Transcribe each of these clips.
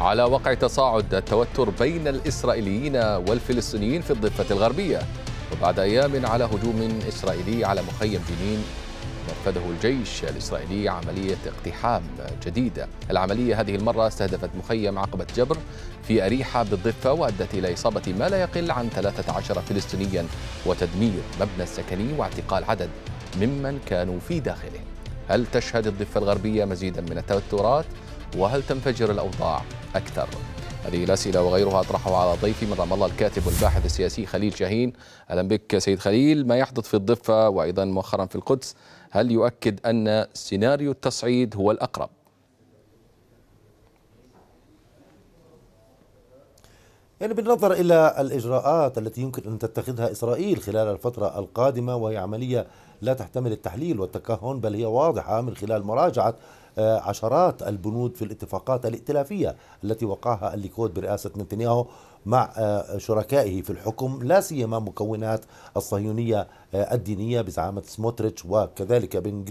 على وقع تصاعد التوتر بين الإسرائيليين والفلسطينيين في الضفة الغربية وبعد أيام على هجوم إسرائيلي على مخيم جنين نفذه الجيش الإسرائيلي عملية اقتحام جديدة العملية هذه المرة استهدفت مخيم عقبة جبر في أريحة بالضفة وأدت إلى إصابة ما لا يقل عن 13 فلسطينيا وتدمير مبنى سكني واعتقال عدد ممن كانوا في داخله هل تشهد الضفة الغربية مزيدا من التوترات؟ وهل تنفجر الأوضاع أكثر؟ هذه الأسئلة وغيرها أطرحها على ضيفي من رام الله الكاتب والباحث السياسي خليل شاهين أهلا بك سيد خليل ما يحدث في الضفة وأيضا مؤخرا في القدس هل يؤكد أن سيناريو التصعيد هو الأقرب؟ يعني بالنظر إلى الإجراءات التي يمكن أن تتخذها إسرائيل خلال الفترة القادمة وهي عملية لا تحتمل التحليل والتكهن بل هي واضحة من خلال مراجعة آه، عشرات البنود في الاتفاقات الائتلافية التي وقعها الليكود برئاسة نتنياهو مع آه، شركائه في الحكم لا سيما مكونات الصهيونية آه، الدينية بزعامة سموتريتش وكذلك بن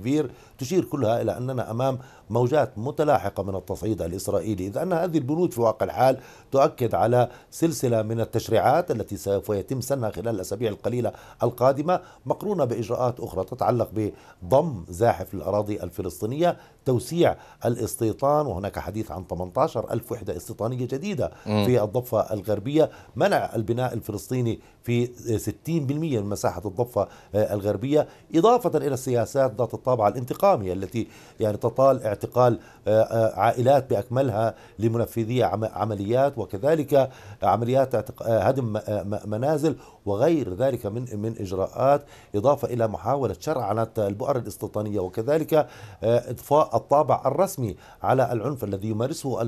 كفير تشير كلها إلى أننا أمام موجات متلاحقة من التصعيد الإسرائيلي إذ أن هذه البنود في واقع الحال تؤكد على سلسلة من التشريعات التي سوف يتم سنها خلال الأسابيع القليلة القادمة مقرونة بإجراءات أخرى تتعلق بضم زاحف للأراضي الفلسطينية توسيع الاستيطان وهناك حديث عن 18 ألف وحدة استيطانية جديدة في الضفة الضفة الغربية منع البناء الفلسطيني في 60% من مساحة الضفة آه، الغربية إضافة إلى السياسات ذات الطابع الانتقامي التي يعني تطال اعتقال آه، آه، عائلات بأكملها لمنفذي عمليات وكذلك عمليات هدم منازل وغير ذلك من من إجراءات إضافة إلى محاولة شرعنة البؤر الاستيطانية وكذلك إضفاء الطابع الرسمي على العنف الذي يمارسه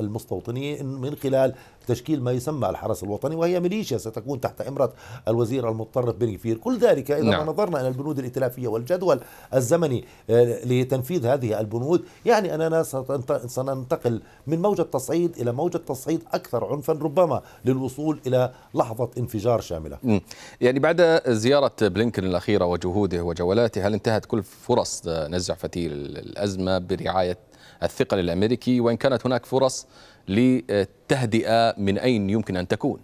المستوطنين من خلال تشكيل تشكيل ما يسمى الحرس الوطني وهي ميليشيا ستكون تحت إمرة الوزير المتطرف بن غفير كل ذلك إذا نعم. نظرنا إلى البنود الائتلافية والجدول الزمني آه، لتنفيذ هذه البنود يعني أننا سننتقل من موجة تصعيد إلى موجة تصعيد أكثر عنفا ربما للوصول إلى لحظة انفجار شاملة يعني بعد زيارة بلينكن الأخيرة وجهوده وجولاته هل انتهت كل فرص نزع فتيل الأزمة برعاية الثقل الأمريكي وإن كانت هناك فرص للتهدئة من أين يمكن أن تكون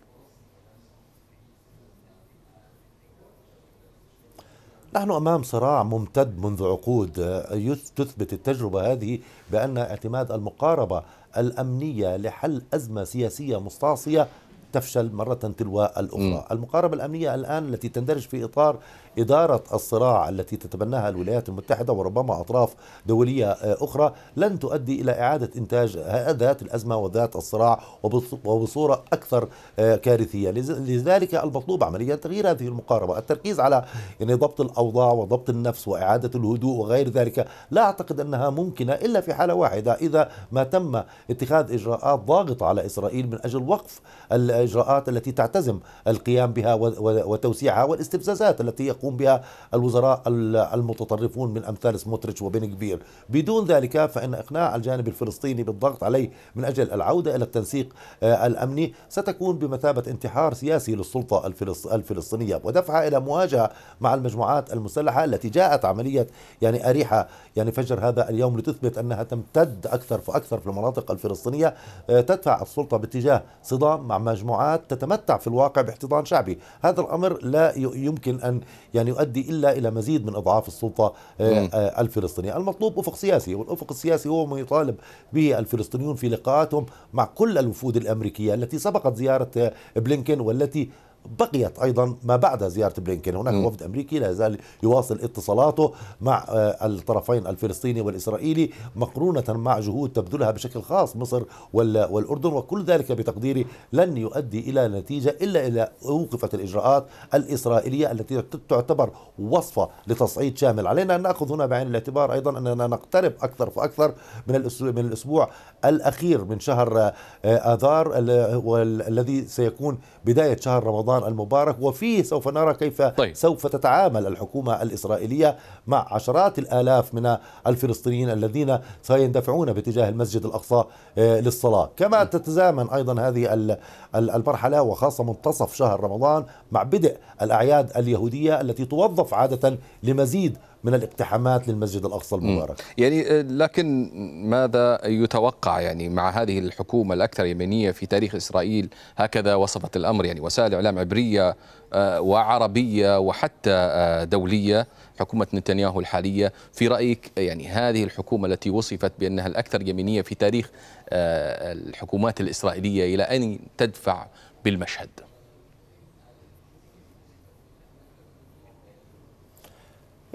نحن امام صراع ممتد منذ عقود تثبت التجربه هذه بان اعتماد المقاربه الامنيه لحل ازمه سياسيه مستعصيه تفشل مرة تلو الأخرى م. المقاربة الأمنية الآن التي تندرج في إطار إدارة الصراع التي تتبناها الولايات المتحدة وربما أطراف دولية آه، أخرى لن تؤدي إلى إعادة إنتاج ذات الأزمة وذات الصراع وبصورة أكثر آه، كارثية لذلك المطلوب عمليا تغيير هذه المقاربة التركيز على يعني ضبط الأوضاع وضبط النفس وإعادة الهدوء وغير ذلك لا أعتقد أنها ممكنة إلا في حالة واحدة إذا ما تم اتخاذ إجراءات ضاغطة على إسرائيل من أجل وقف ال الإجراءات التي تعتزم القيام بها وتوسيعها والاستفزازات التي يقوم بها الوزراء المتطرفون من أمثال سموتريتش وبن كبير بدون ذلك فإن إقناع الجانب الفلسطيني بالضغط عليه من أجل العودة إلى التنسيق آه، الأمني ستكون بمثابة انتحار سياسي للسلطة الفلسطينية ودفعها إلى مواجهة مع المجموعات المسلحة التي جاءت عملية يعني أريحة يعني فجر هذا اليوم لتثبت أنها تمتد أكثر فأكثر في المناطق الفلسطينية آه، تدفع السلطة باتجاه صدام مع مجموعة مجموعات تتمتع في الواقع باحتضان شعبي هذا الأمر لا يمكن أن يعني يؤدي إلا إلى مزيد من أضعاف السلطة آه، آه، الفلسطينية المطلوب أفق سياسي والأفق السياسي هو ما يطالب به الفلسطينيون في لقاءاتهم مع كل الوفود الأمريكية التي سبقت زيارة آه، بلينكن والتي بقيت ايضا ما بعد زياره بلينكن هناك وفد امريكي لا يزال يواصل اتصالاته مع آه، الطرفين الفلسطيني والاسرائيلي مقرونه مع جهود تبذلها بشكل خاص مصر والاردن وكل ذلك بتقديري لن يؤدي الى نتيجه الا اذا اوقفت الاجراءات الاسرائيليه التي تعتبر وصفه لتصعيد شامل علينا ان ناخذ هنا بعين الاعتبار ايضا اننا نقترب اكثر فاكثر من الاسبوع من الاسبوع الاخير من شهر آه، اذار الذي سيكون بدايه شهر رمضان رمضان المبارك وفيه سوف نرى كيف طيب. سوف تتعامل الحكومة الإسرائيلية مع عشرات الآلاف من الفلسطينيين الذين سيندفعون باتجاه المسجد الأقصى آه، للصلاة كما تتزامن أيضا هذه المرحلة وخاصة منتصف شهر رمضان مع بدء الأعياد اليهودية التي توظف عادة لمزيد من الاقتحامات للمسجد الأقصى المبارك يعني آه، لكن ماذا يتوقع يعني مع هذه الحكومة الأكثر يمينية في تاريخ إسرائيل هكذا وصفت الأمر يعني وسائل إعلام عبرية آه، وعربية وحتى آه، دولية حكومة نتنياهو الحالية في رأيك يعني هذه الحكومة التي وصفت بأنها الأكثر يمينية في تاريخ الحكومات الإسرائيلية إلى أين تدفع بالمشهد؟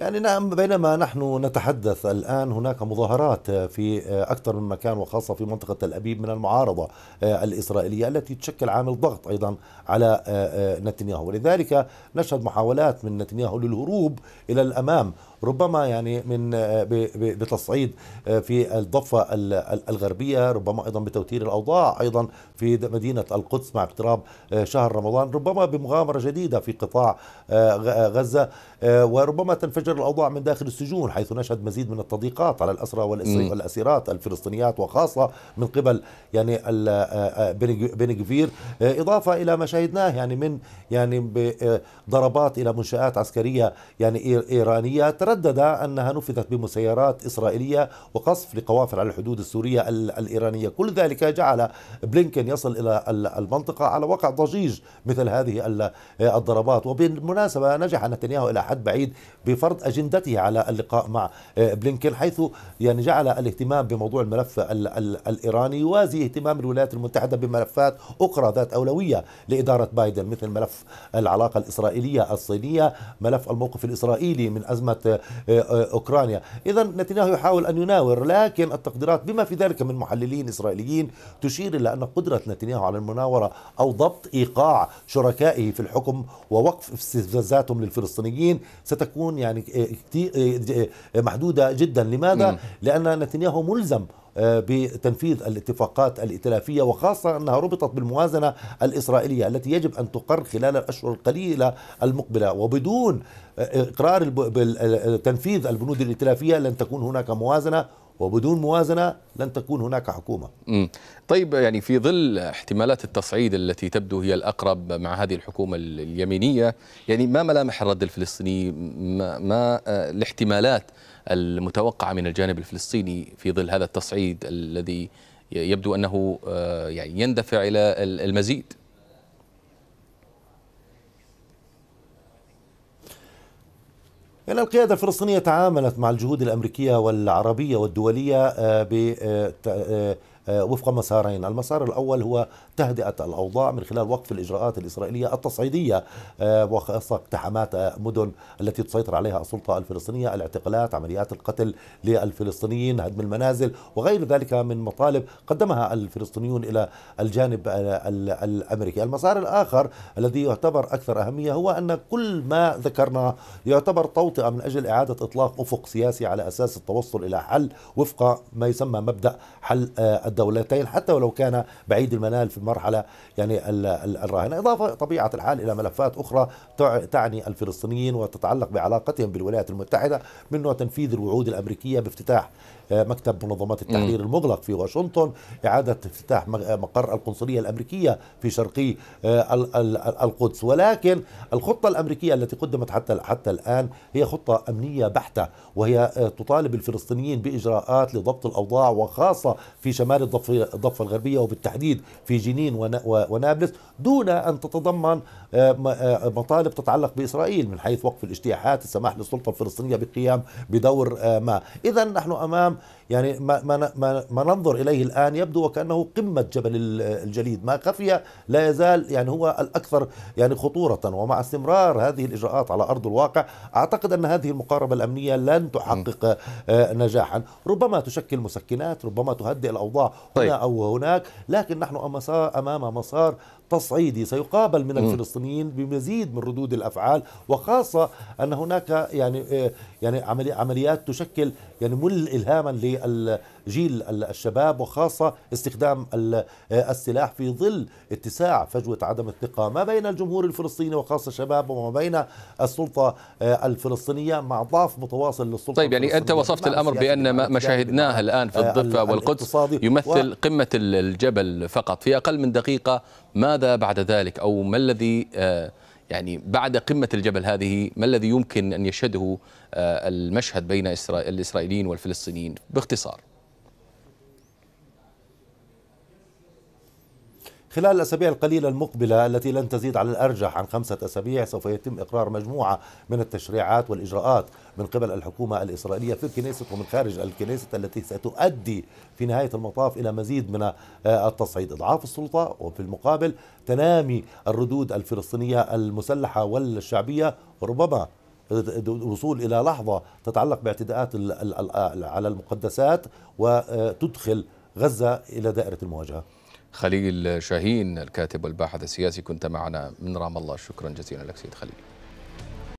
يعني نعم بينما نحن نتحدث الآن هناك مظاهرات في أكثر من مكان وخاصة في منطقة تل أبيب من المعارضة الإسرائيلية التي تشكل عامل ضغط أيضا على نتنياهو ولذلك نشهد محاولات من نتنياهو للهروب إلى الأمام ربما يعني من بتصعيد في الضفة الغربية ربما أيضا بتوتير الأوضاع أيضا في مدينة القدس مع اقتراب شهر رمضان ربما بمغامرة جديدة في قطاع غزة وربما تنفجر تستقر الأوضاع من داخل السجون حيث نشهد مزيد من التضييقات على الأسرى والأسيرات الفلسطينيات وخاصة من قبل يعني آه، آه، بنغفير آه، إضافة إلى ما شاهدناه يعني من يعني ضربات إلى منشآت عسكرية يعني إيرانية تردد أنها نفذت بمسيرات إسرائيلية وقصف لقوافل على الحدود السورية الإيرانية كل ذلك جعل بلينكن يصل إلى المنطقة على وقع ضجيج مثل هذه الضربات وبالمناسبة نجح نتنياهو إلى حد بعيد بفرض اجندته على اللقاء مع آه، بلينكن حيث يعني جعل الاهتمام بموضوع الملف الايراني يوازي اهتمام الولايات المتحده بملفات اخرى ذات اولويه لاداره بايدن مثل ملف العلاقه الاسرائيليه الصينيه، ملف الموقف الاسرائيلي من ازمه آه، آه، اوكرانيا، اذا نتنياهو يحاول ان يناور لكن التقديرات بما في ذلك من محللين اسرائيليين تشير الى ان قدره نتنياهو على المناوره او ضبط ايقاع شركائه في الحكم ووقف استفزازاتهم للفلسطينيين ستكون يعني آه، آه، محدودة جدا لماذا؟ لأن نتنياهو ملزم آه، بتنفيذ الاتفاقات الائتلافية وخاصة أنها ربطت بالموازنة الإسرائيلية التي يجب أن تقر خلال الأشهر القليلة المقبلة وبدون إقرار تنفيذ البنود الائتلافية لن تكون هناك موازنة وبدون موازنة لن تكون هناك حكومة طيب يعني في ظل احتمالات التصعيد التي تبدو هي الأقرب مع هذه الحكومة اليمينية يعني ما ملامح الرد الفلسطيني ما, ما آه، الاحتمالات المتوقعة من الجانب الفلسطيني في ظل هذا التصعيد الذي يبدو أنه آه، يعني يندفع إلى المزيد يعني القيادة الفلسطينية تعاملت مع الجهود الأمريكية والعربية والدولية آه، آه، وفق مسارين المسار الأول هو تهدئة الأوضاع من خلال وقف الإجراءات الإسرائيلية التصعيدية آه، وخاصة اقتحامات مدن التي تسيطر عليها السلطة الفلسطينية الاعتقالات عمليات القتل للفلسطينيين هدم المنازل وغير ذلك من مطالب قدمها الفلسطينيون إلى الجانب الأمريكي المسار الآخر الذي يعتبر أكثر أهمية هو أن كل ما ذكرنا يعتبر توطئة من أجل إعادة إطلاق أفق سياسي على أساس التوصل إلى حل وفق ما يسمى مبدأ حل آه، الدولتين حتى ولو كان بعيد المنال في المرحلة يعني الراهنة إضافة طبيعة الحال إلى ملفات أخرى تعني الفلسطينيين وتتعلق بعلاقتهم بالولايات المتحدة من نوع تنفيذ الوعود الأمريكية بافتتاح آه، مكتب منظمات التحرير المغلق في واشنطن إعادة افتتاح آه، مقر القنصلية الأمريكية في شرقي آه، القدس ولكن الخطة الأمريكية التي قدمت حتى حتى الآن هي خطة أمنية بحتة وهي تطالب الفلسطينيين بإجراءات لضبط الأوضاع وخاصة في شمال الضفة الغربية وبالتحديد في جنين ونابلس دون أن تتضمن مطالب تتعلق بإسرائيل من حيث وقف الاجتياحات السماح للسلطة الفلسطينية بالقيام بدور ما إذا نحن أمام يعني ما, ما, ما, ما ننظر إليه الآن يبدو وكأنه قمة جبل الجليد ما خفي لا يزال يعني هو الأكثر يعني خطورة ومع استمرار هذه الإجراءات على أرض الواقع أعتقد أن هذه المقاربة الأمنية لن تحقق آه، نجاحا ربما تشكل مسكنات ربما تهدئ الأوضاع هنا طيب. أو هناك لكن نحن أمام مسار تصعيدي سيقابل من الفلسطينيين بمزيد من ردود الافعال وخاصه ان هناك يعني آه، يعني عمليات تشكل يعني مل الهاما جيل الشباب وخاصة استخدام السلاح في ظل اتساع فجوة عدم الثقة ما بين الجمهور الفلسطيني وخاصة الشباب وما بين السلطة آه، الفلسطينية مع ضعف متواصل للسلطة طيب يعني أنت وصفت الأمر بأن ما شاهدناه الآن في آه، الضفة والقدس يمثل و... قمة الجبل فقط في أقل من دقيقة ماذا بعد ذلك أو ما الذي آه، يعني بعد قمة الجبل هذه ما الذي يمكن أن يشهده المشهد بين الإسرائيليين والفلسطينيين باختصار خلال الأسابيع القليلة المقبلة التي لن تزيد على الأرجح عن خمسة أسابيع سوف يتم إقرار مجموعة من التشريعات والإجراءات من قبل الحكومة الإسرائيلية في الكنيسة ومن خارج الكنيسة التي ستؤدي في نهاية المطاف إلى مزيد من آه، التصعيد إضعاف السلطة وفي المقابل تنامي الردود الفلسطينية المسلحة والشعبية ربما الوصول الى لحظه تتعلق باعتداءات على المقدسات وتدخل غزه الى دائره المواجهه خليل شاهين الكاتب والباحث السياسي كنت معنا من رام الله شكرا جزيلا لك سيد خليل